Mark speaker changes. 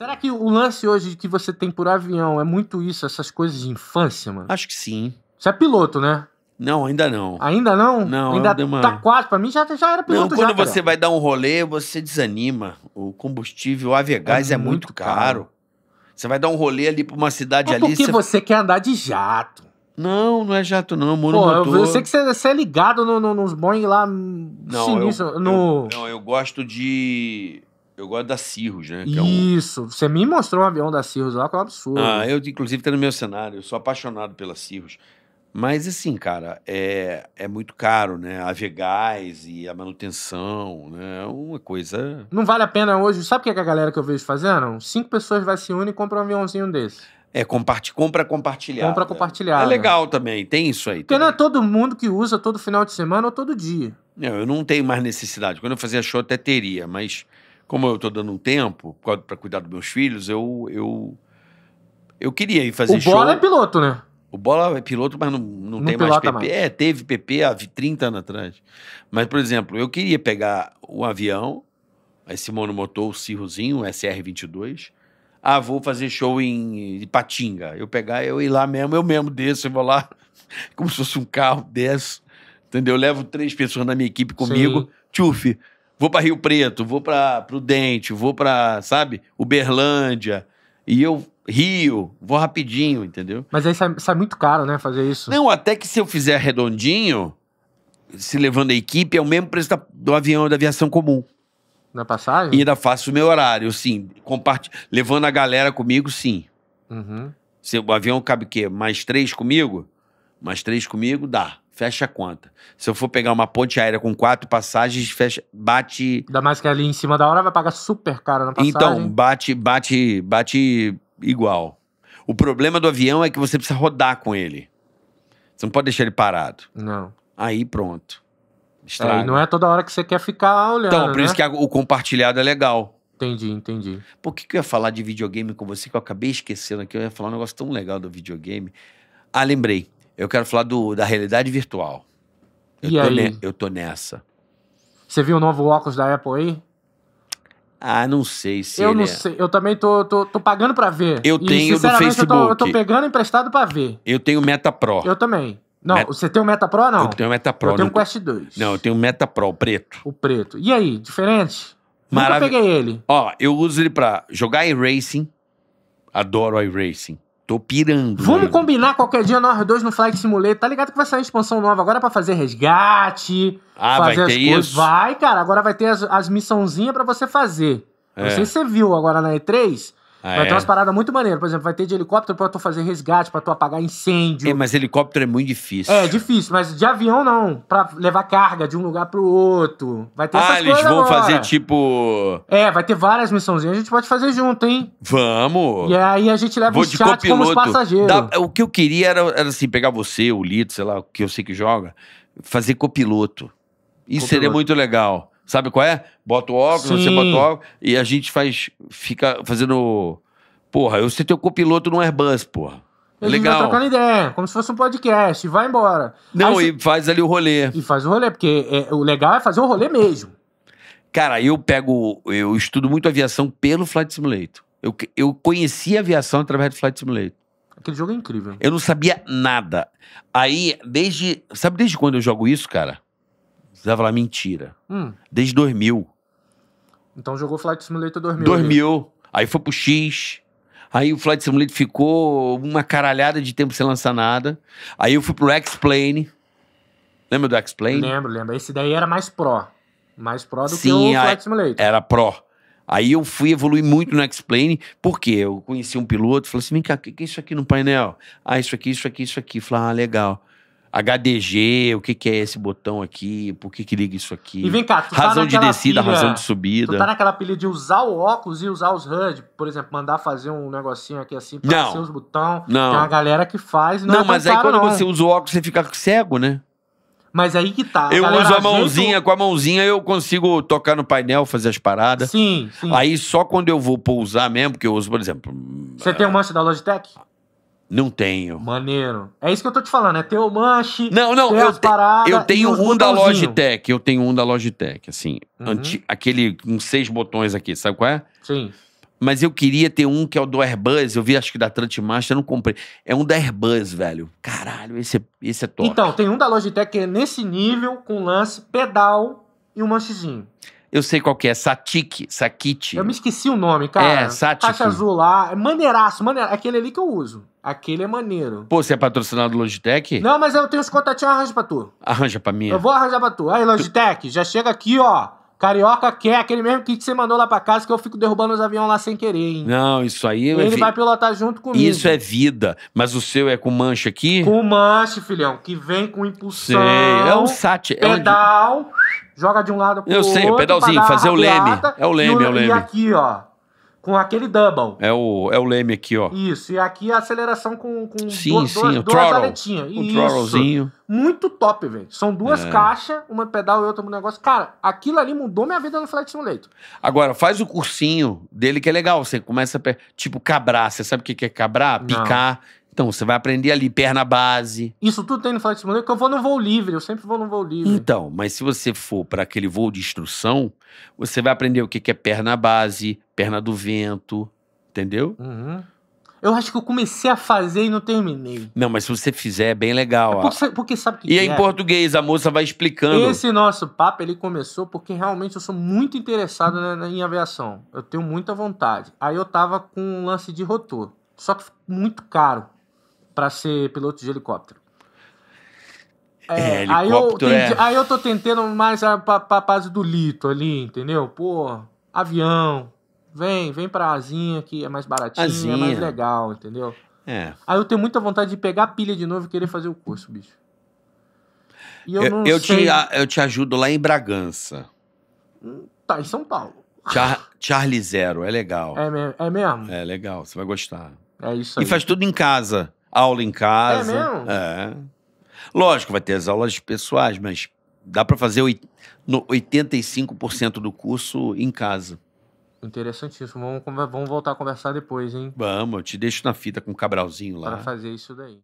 Speaker 1: Será que o lance hoje que você tem por avião é muito isso, essas coisas de infância, mano? Acho que sim. Você é piloto, né? Não, ainda não. Ainda não? Não, ainda eu uma... tá quase. Pra mim já, já era piloto. Não, quando já, você cara. vai
Speaker 2: dar um rolê, você desanima. O combustível, o avegás é, é muito, muito caro. caro. Você vai dar um rolê ali pra uma cidade é ali. Porque você... você
Speaker 1: quer andar de jato. Não, não é jato, não, mano. Pô, motor. Eu, eu sei que você, você é ligado no, no, nos Boeing lá. Não, sinistro, eu, no...
Speaker 2: eu, não, eu gosto de eu gosto da Cirrus, né? Que
Speaker 1: Isso. É um... Você me mostrou um avião da Cirrus lá, que é um absurdo. Ah, eu,
Speaker 2: inclusive, tá no meu cenário. Eu sou apaixonado pela Cirrus. Mas, assim, cara, é, é muito caro, né? A Vegás e a manutenção, né? É uma coisa.
Speaker 1: Não vale a pena hoje. Sabe o que, é que a galera que eu vejo fazendo? Cinco pessoas vai se unir e compra um aviãozinho desse. É, comparti compra compartilhada. Compra compartilhada. É legal também, tem isso aí. Porque também. não é todo mundo que usa todo final de semana ou todo dia. Não, eu não tenho
Speaker 2: mais necessidade. Quando eu fazia show até teria, mas como eu estou dando um tempo para cuidar dos meus filhos, eu eu eu queria ir fazer o show. O Bola é
Speaker 1: piloto, né? O Bola é
Speaker 2: piloto, mas não, não, não tem mais PP. Mais. É, teve PP há 30 anos atrás. Mas, por exemplo, eu queria pegar um avião, esse monomotor, o Cirrozinho, o SR-22. Ah, vou fazer show em Ipatinga. Eu pegar, eu ir lá mesmo, eu mesmo desço, eu vou lá, como se fosse um carro, desço. Entendeu? Eu levo três pessoas na minha equipe comigo. Sim. Tchuf, vou para Rio Preto, vou para Prudente, vou para, sabe, Uberlândia, e eu Rio, vou rapidinho, entendeu?
Speaker 1: Mas aí sai, sai, muito caro, né,
Speaker 2: fazer isso. Não, até que se eu fizer redondinho, se levando a equipe, é o mesmo preço da, do avião da aviação comum. Na passagem? E ainda faço o meu horário, sim. levando a galera comigo, sim. Uhum. Se o avião cabe o quê? Mais três comigo? Mais três comigo, dá fecha a conta. Se eu for pegar uma ponte aérea com quatro passagens, fecha,
Speaker 1: bate. Ainda mais que é ali em cima da hora vai pagar super caro na passagem. Então,
Speaker 2: bate, bate, bate igual. O problema do avião é que você precisa rodar com ele. Você não pode deixar ele parado. Não. Aí pronto. Estraga. É, e não
Speaker 1: é toda hora que você quer ficar olhando. Então, por né? isso que
Speaker 2: o compartilhado é legal. Entendi, entendi. Por que, que eu ia falar de videogame com você que eu acabei esquecendo aqui? Eu ia falar um negócio tão legal do videogame. Ah, lembrei. Eu quero falar do, da realidade virtual. Eu, e tô aí? Ne, eu tô nessa.
Speaker 1: Você viu o novo óculos da Apple aí? Ah, não sei se. Eu não é... sei. Eu também tô, tô, tô pagando pra ver. Eu e, tenho do Facebook. Eu tô, eu tô pegando emprestado pra ver.
Speaker 2: Eu tenho Meta Pro.
Speaker 1: Eu também. Não, você tem o Meta Pro não? Eu
Speaker 2: tenho o Meta Pro. Eu tenho o
Speaker 1: Quest 2.
Speaker 2: Não, eu tenho o Meta Pro, o preto. O preto. E aí, diferente? Maravilha. Nunca peguei ele. Ó, eu uso ele pra jogar iRacing. Adoro iRacing. Tô pirando. Vamos
Speaker 1: combinar qualquer dia nós dois no Flight Simulator. Tá ligado que vai sair expansão nova agora para fazer resgate. Ah, fazer vai as ter coisas. isso? Vai, cara. Agora vai ter as, as missãozinhas para você fazer. É. Não sei se você viu agora na E3. Ah, vai é? ter umas paradas muito maneiras. Por exemplo, vai ter de helicóptero pra tu fazer resgate, pra tu apagar incêndio. É, mas
Speaker 2: helicóptero é muito difícil. É,
Speaker 1: difícil, mas de avião não. Pra levar carga de um lugar pro outro. Vai ter ah, essas coisas. Ah, eles vão agora. fazer
Speaker 2: tipo.
Speaker 1: É, vai ter várias missãozinhas. A gente pode fazer junto, hein?
Speaker 2: Vamos! E
Speaker 1: aí a gente leva Vou os chats como os passageiros. Dá...
Speaker 2: O que eu queria era, era assim, pegar você, o Lito, sei lá, que eu sei que joga, fazer copiloto.
Speaker 1: Isso copiloto. seria muito
Speaker 2: legal. Sabe qual é? Bota o óculos, Sim. você bota o óculos. E a gente faz. Fica fazendo. Porra, eu sei teu copiloto no Airbus, porra. É Eles legal. trocando
Speaker 1: ideia, como se fosse um podcast, vai embora. Não, Aí, e
Speaker 2: faz ali o rolê. E faz o rolê, porque é, o legal é fazer o rolê mesmo. Cara, eu pego. Eu estudo muito aviação pelo Flight Simulator. Eu, eu conheci a aviação através do Flight Simulator.
Speaker 1: Aquele jogo é incrível.
Speaker 2: Eu não sabia nada. Aí, desde. Sabe desde quando eu jogo isso, cara? Estava lá, mentira. Hum. Desde 2000.
Speaker 1: Então jogou Flight Simulator 2000. 2000.
Speaker 2: Ali. Aí foi pro X. Aí o Flight Simulator ficou uma caralhada de tempo sem lançar nada. Aí eu fui pro X-Plane. Lembra do X-Plane?
Speaker 1: Lembro, lembro. Esse daí era mais pró. Mais pró do Sim, que o Flight Simulator.
Speaker 2: Era pró. Aí eu fui evoluir muito no X-Plane, porque eu conheci um piloto, falei assim, vem cá, o que, que é isso aqui no painel? Ah, isso aqui, isso aqui, isso aqui. Falei, ah, legal. HDG, o que, que é esse botão aqui, por que, que liga isso aqui. E vem cá, tu tá razão tá de descida, pilha, razão de subida. Tu tá
Speaker 1: naquela pilha de usar o óculos e usar os HUD, por exemplo, mandar fazer um negocinho aqui assim pra ser os botões. Não. Tem uma galera que faz. Não, é não é mas aí quando não. você
Speaker 2: usa o óculos, você fica
Speaker 1: cego, né? Mas aí que tá. Eu uso a mãozinha,
Speaker 2: junto... com a mãozinha eu consigo tocar no painel, fazer as paradas. Sim, sim. Aí só quando eu vou pousar mesmo, porque eu uso, por exemplo.
Speaker 1: Você uh... tem um manche da Logitech?
Speaker 2: Não tenho.
Speaker 1: Maneiro. É isso que eu tô te falando, é ter o manche, Não, não, eu, te, eu tenho um da Logitech,
Speaker 2: eu tenho um da Logitech, assim, uhum. anti, aquele com seis botões aqui, sabe qual é? Sim. Mas eu queria ter um que é o do Airbus, eu vi acho que da Trantmaster, eu não comprei. É um da Airbus, velho. Caralho, esse é, esse é top. Então,
Speaker 1: tem um da Logitech que é nesse nível, com lance, pedal e um manchezinho.
Speaker 2: Eu sei qual que é, satic, Sakite. Eu me esqueci o nome, cara. É, Satique. Caixa azul
Speaker 1: lá, é maneiraço, maneiraço. Aquele ali que eu uso. Aquele é maneiro. Pô, você é patrocinado do Logitech? Não, mas eu tenho os contatinhos, arranja pra tu. Arranja pra mim. Eu vou arranjar pra tu. Aí, Logitech, tu... já chega aqui, ó. Carioca quer aquele mesmo kit que você mandou lá pra casa que eu fico derrubando os aviões lá sem querer, hein? Não,
Speaker 2: isso aí... É Ele vi... vai
Speaker 1: pilotar junto comigo. Isso
Speaker 2: é vida. Mas o seu é com mancha aqui? Com
Speaker 1: mancha, filhão. Que vem com impulsão. Sei. É um sat... Pedal... É um joga de um lado pro Eu outro. Eu sei, o pedalzinho, fazer o leme. É o leme, o, é o leme. E aqui, ó, com aquele double.
Speaker 2: É o, é o leme aqui, ó.
Speaker 1: Isso, e aqui a aceleração com, com sim, duas, sim, duas, o duas aletinhas. O throttlezinho. Muito top, velho. São duas é. caixas, uma pedal e outra um negócio. Cara, aquilo ali mudou minha vida no Flex Simulator.
Speaker 2: Agora, faz o cursinho dele que é legal. Você começa, a, tipo, cabrar. Você sabe o que é cabrar? Picar. Não. Então, você vai aprender ali, perna base.
Speaker 1: Isso tudo tem no Flight Simulator, porque eu vou no voo livre, eu sempre vou no voo livre.
Speaker 2: Então, mas se você for para aquele voo de instrução, você vai aprender o que, que é perna base, perna do vento, entendeu? Uhum.
Speaker 1: Eu acho que eu comecei a fazer e não terminei.
Speaker 2: Não, mas se você fizer, é bem legal. É porque,
Speaker 1: porque, sabe o que E é? em é?
Speaker 2: português, a moça vai explicando. Esse
Speaker 1: nosso papo, ele começou porque realmente eu sou muito interessado na, em aviação. Eu tenho muita vontade. Aí eu tava com um lance de rotor. Só que muito caro para ser piloto de helicóptero. É, é, aí, eu é... aí eu tô tentando mais a, paz base do Lito ali, entendeu? Pô, avião, vem, vem pra Azinha que é mais baratinho, é mais legal, entendeu? É. Aí eu tenho muita vontade de pegar a pilha de novo e querer fazer o curso, bicho. E eu, eu não eu sei... Te,
Speaker 2: eu te ajudo lá em Bragança.
Speaker 1: Hum, tá, em São Paulo.
Speaker 2: Char, Charlie Zero, é legal.
Speaker 1: É, é mesmo?
Speaker 2: É legal, você vai gostar.
Speaker 1: É isso aí. E faz
Speaker 2: tudo em casa aula em casa. É mesmo? É. Lógico, vai ter as aulas pessoais, mas dá para fazer 85% do curso em casa.
Speaker 1: Interessantíssimo. Vamos, vamos voltar a conversar depois, hein?
Speaker 2: Vamos, eu te deixo na fita com o Cabralzinho lá. Para
Speaker 1: fazer isso daí.